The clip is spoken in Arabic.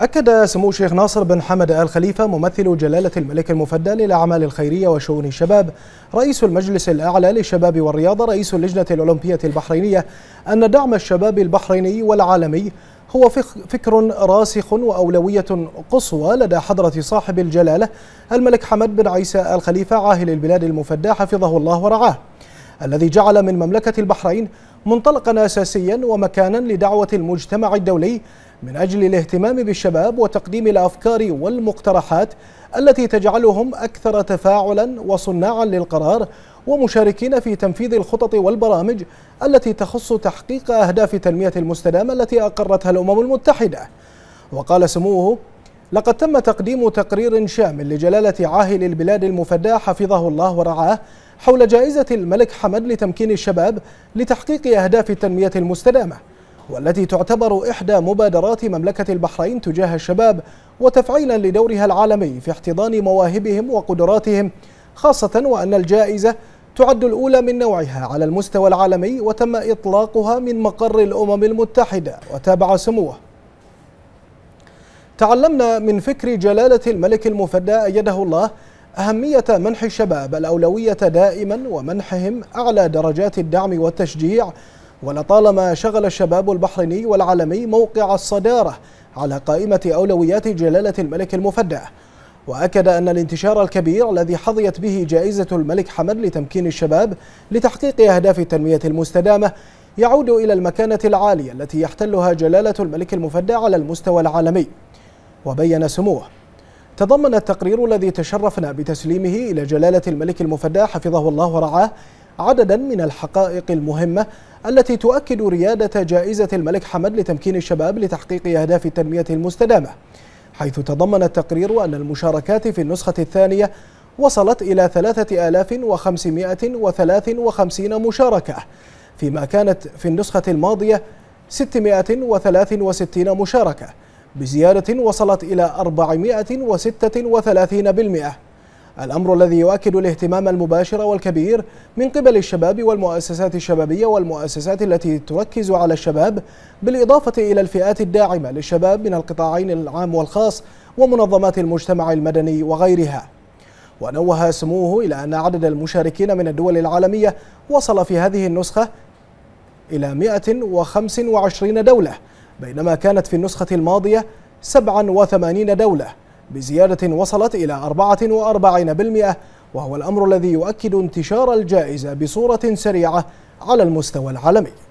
أكد سمو الشيخ ناصر بن حمد آل خليفة ممثل جلالة الملك المفدى للأعمال الخيرية وشؤون الشباب رئيس المجلس الأعلى للشباب والرياضة رئيس اللجنة الأولمبية البحرينية أن دعم الشباب البحريني والعالمي هو فكر راسخ وأولوية قصوى لدى حضرة صاحب الجلالة الملك حمد بن عيسى آل خليفة عاهل البلاد المفدى حفظه الله ورعاه الذي جعل من مملكة البحرين منطلقا أساسيا ومكانا لدعوة المجتمع الدولي من أجل الاهتمام بالشباب وتقديم الأفكار والمقترحات التي تجعلهم أكثر تفاعلا وصناعا للقرار ومشاركين في تنفيذ الخطط والبرامج التي تخص تحقيق أهداف التنمية المستدامة التي أقرتها الأمم المتحدة وقال سموه لقد تم تقديم تقرير شامل لجلالة عاهل البلاد المفدى حفظه الله ورعاه حول جائزة الملك حمد لتمكين الشباب لتحقيق أهداف التنمية المستدامة والتي تعتبر إحدى مبادرات مملكة البحرين تجاه الشباب وتفعيلا لدورها العالمي في احتضان مواهبهم وقدراتهم خاصة وأن الجائزة تعد الأولى من نوعها على المستوى العالمي وتم إطلاقها من مقر الأمم المتحدة وتابع سموه تعلمنا من فكر جلالة الملك المفدى أيده الله أهمية منح الشباب الأولوية دائما ومنحهم أعلى درجات الدعم والتشجيع ولطالما شغل الشباب البحريني والعالمي موقع الصدارة على قائمة أولويات جلالة الملك المفدى وأكد أن الانتشار الكبير الذي حظيت به جائزة الملك حمد لتمكين الشباب لتحقيق أهداف التنمية المستدامة يعود إلى المكانة العالية التي يحتلها جلالة الملك المفدى على المستوى العالمي وبين سموه تضمن التقرير الذي تشرفنا بتسليمه إلى جلالة الملك المفدى حفظه الله ورعاه عددا من الحقائق المهمة التي تؤكد ريادة جائزة الملك حمد لتمكين الشباب لتحقيق أهداف التنمية المستدامة حيث تضمن التقرير أن المشاركات في النسخة الثانية وصلت إلى 3553 مشاركة فيما كانت في النسخة الماضية 663 مشاركة بزيادة وصلت إلى 436% الأمر الذي يؤكد الاهتمام المباشر والكبير من قبل الشباب والمؤسسات الشبابية والمؤسسات التي تركز على الشباب بالإضافة إلى الفئات الداعمة للشباب من القطاعين العام والخاص ومنظمات المجتمع المدني وغيرها ونوه سموه إلى أن عدد المشاركين من الدول العالمية وصل في هذه النسخة إلى 125 دولة بينما كانت في النسخة الماضية 87 دولة بزيادة وصلت إلى 44% وهو الأمر الذي يؤكد انتشار الجائزة بصورة سريعة على المستوى العالمي